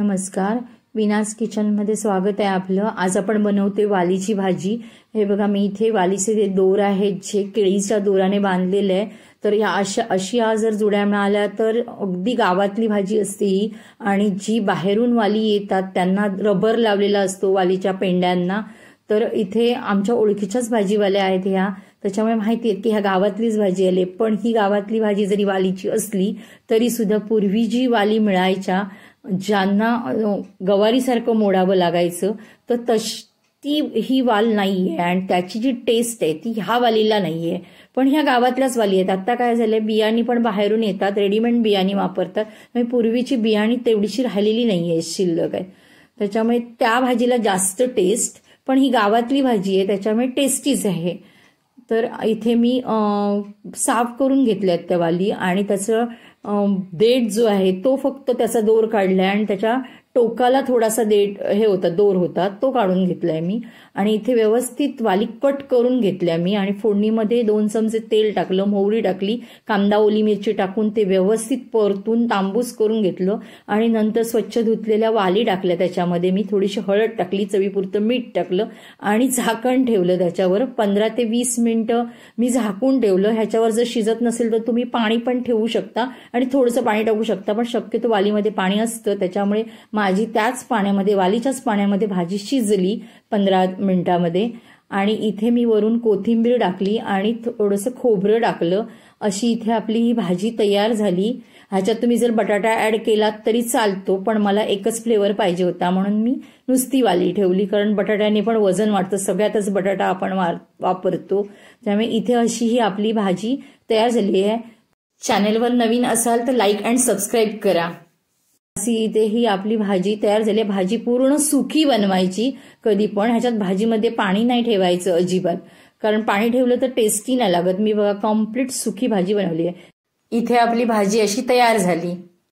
नमस्कार विनास किचनमध्ये स्वागत आहे आपलं आज आपण बनवते वालीची भाजी हे बघा मी इथे वालीचे जे दोर आहेत जे केळीच्या दोराने बांधलेले आहे तर या अशा अशी आज जर जुड्या मिळाल्या तर अगदी गावातली भाजी असते ही आणि जी बाहेरून वाली येतात त्यांना रबर लावलेला असतो वालीच्या पेंड्यांना तर इथे आमच्या ओळखीच्याच भाजीवाल्या आहेत ह्या त्याच्यामुळे माहिती आहे की ह्या गावातलीच भाजी आली पण ही गावातली भाजी जरी वालीची असली तरी सुद्धा पूर्वी जी वाली मिळायच्या ज्यांना गवारीसारखं मोडावं लागायचं तर तश ती ही वाल नाही आहे आणि त्याची जी टेस्ट आहे ती ह्या वालीला नाही आहे पण ह्या गावातल्याच वाली आहेत आत्ता काय झालंय बियाणी पण बाहेरून येतात रेडीमेड बियाणी वापरतात म्हणजे पूर्वीची बियाणी तेवढीशी राहिलेली नाही आहे शिल्लक आहे त्याच्यामुळे त्या भाजीला जास्त टेस्ट पण ही गावातली भाजी आहे त्याच्यामुळे टेस्टीच आहे तर इथे मी साफ करून घेतल्या त्या वाली आणि त्याचं डेट जो आहे तो फक्त त्याचा दोर काढला आणि त्याच्या टोकाला थोडासा देठ हे होता दोर होता तो काढून घेतलाय मी आणि इथे व्यवस्थित वालिकट करून घेतल्या मी आणि फोडणीमध्ये दोन चमचे तेल टाकलं मोहरी टाकली कांदा ओली मिरची टाकून ते व्यवस्थित परतून तांबूस करून घेतलं आणि नंतर स्वच्छ धुतलेल्या वाली टाकल्या त्याच्यामध्ये मी थोडीशी हळद टाकली चवीपुरतं मीठ टाकलं आणि झाकण ठेवलं त्याच्यावर पंधरा ते वीस मिनिटं मी झाकून ठेवलं ह्याच्यावर जर शिजत नसेल तर तुम्ही पाणी पण ठेवू शकता आणि थोडंसं पाणी टाकू शकता पण शक्यतो वालीमध्ये पाणी असतं त्याच्यामुळे भाजी त्याच पाण्यामध्ये वालीच्याच पाण्यामध्ये भाजी शिजली पंधरा मिनिटामध्ये आणि इथे मी वरून कोथिंबीर टाकली आणि थोडंसं खोबरं टाकलं अशी इथे आपली ही भाजी तयार झाली ह्याच्यात तुम्ही जर बटाटा ऍड केला तरी चालतो पण मला एकच फ्लेवर पाहिजे होता म्हणून मी नुसती वाली ठेवली कारण बटाट्याने पण वजन वाढतं सगळ्यातच बटाटा आपण वापरतो त्यामुळे इथे अशी ही आपली भाजी तयार झाली आहे चॅनेलवर नवीन असाल तर लाईक अँड सबस्क्राईब करा अशी इथे ही आपली भाजी तयार झाली भाजी पूर्ण सुकी बनवायची कधी पण ह्याच्यात भाजीमध्ये पाणी नाही ठेवायचं अजिबात कारण पाणी ठेवलं तर टेस्टी नाही लागत मी बघा कम्प्लीट सुकी भाजी बनवली आहे इथे आपली भाजी अशी तयार झाली